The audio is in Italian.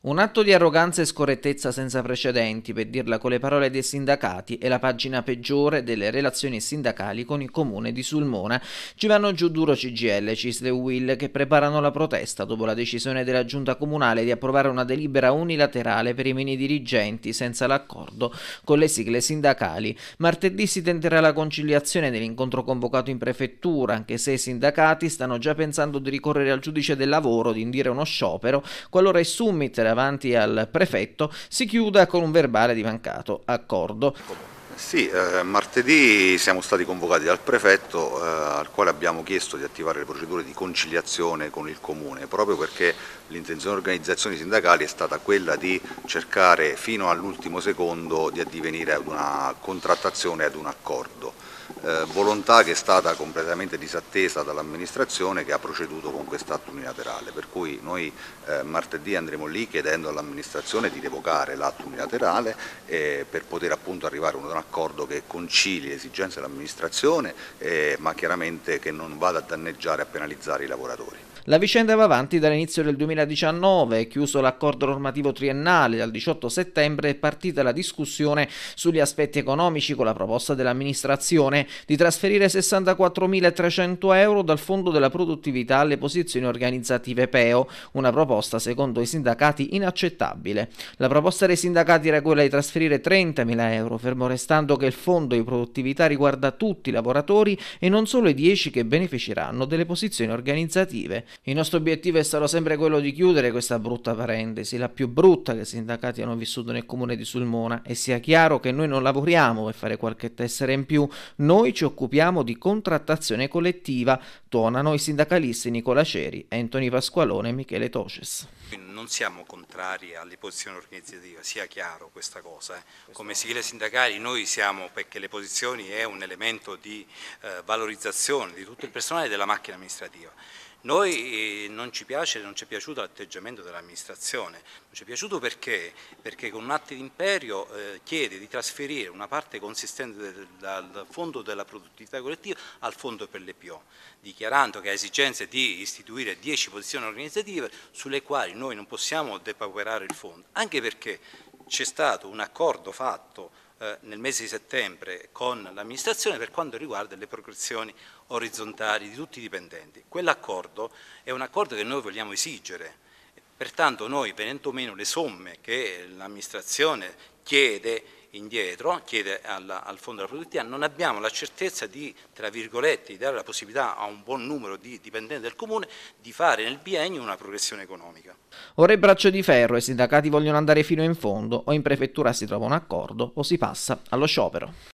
Un atto di arroganza e scorrettezza senza precedenti, per dirla con le parole dei sindacati, è la pagina peggiore delle relazioni sindacali con il comune di Sulmona. Ci vanno giù duro CGL, Cisle e Will che preparano la protesta dopo la decisione della giunta comunale di approvare una delibera unilaterale per i mini dirigenti senza l'accordo con le sigle sindacali. Martedì si tenterà la conciliazione nell'incontro convocato in prefettura, anche se i sindacati stanno già pensando di ricorrere al giudice del lavoro, di indire uno sciopero, qualora il summit avanti al prefetto si chiuda con un verbale di mancato accordo. Sì, eh, martedì siamo stati convocati dal prefetto eh, al quale abbiamo chiesto di attivare le procedure di conciliazione con il comune, proprio perché l'intenzione delle organizzazioni sindacali è stata quella di cercare fino all'ultimo secondo di addivenire ad una contrattazione ad un accordo eh, volontà che è stata completamente disattesa dall'amministrazione che ha proceduto con quest'atto unilaterale, per cui noi eh, martedì andremo lì chiedendo all'amministrazione di revocare l'atto unilaterale eh, per poter appunto arrivare ad un accordo che concili le esigenze dell'amministrazione eh, ma chiaramente che non vada a danneggiare e a penalizzare i lavoratori. La vicenda va avanti dall'inizio del 2019, chiuso l'accordo normativo triennale dal 18 settembre è partita la discussione sugli aspetti economici con la proposta dell'amministrazione di trasferire 64.300 euro dal fondo della produttività alle posizioni organizzative PEO, una proposta secondo i sindacati inaccettabile. La proposta dei sindacati era quella di trasferire 30.000 euro, fermo restando che il fondo di produttività riguarda tutti i lavoratori e non solo i 10 che beneficeranno delle posizioni organizzative. Il nostro obiettivo è stato sempre quello di chiudere questa brutta parentesi, la più brutta che i sindacati hanno vissuto nel comune di Sulmona e sia chiaro che noi non lavoriamo per fare qualche tessera in più, noi ci occupiamo di contrattazione collettiva, tuonano i sindacalisti Nicola Ceri, Anthony Pasqualone e Michele Toces. Non siamo contrari alle posizioni organizzative, sia chiaro questa cosa. Eh. Come sigle sindacali noi siamo perché le posizioni è un elemento di eh, valorizzazione di tutto il personale della macchina amministrativa. Noi eh, non ci piace, non ci è piaciuto l'atteggiamento dell'amministrazione, non ci è piaciuto perché? Perché con un atto d'imperio eh, chiede di trasferire una parte consistente del, dal fondo della produttività collettiva al fondo per le PO, dichiarando che ha esigenze di istituire 10 posizioni organizzative sulle quali noi non possiamo depauperare il fondo, anche perché c'è stato un accordo fatto eh, nel mese di settembre con l'amministrazione per quanto riguarda le progressioni orizzontali di tutti i dipendenti. Quell'accordo è un accordo che noi vogliamo esigere, pertanto noi venendo meno le somme che l'amministrazione chiede indietro, chiede alla, al Fondo della Produttività, non abbiamo la certezza di, tra virgolette, di dare la possibilità a un buon numero di dipendenti del Comune di fare nel biennio una progressione economica. Ora è braccio di ferro e i sindacati vogliono andare fino in fondo, o in prefettura si trova un accordo o si passa allo sciopero.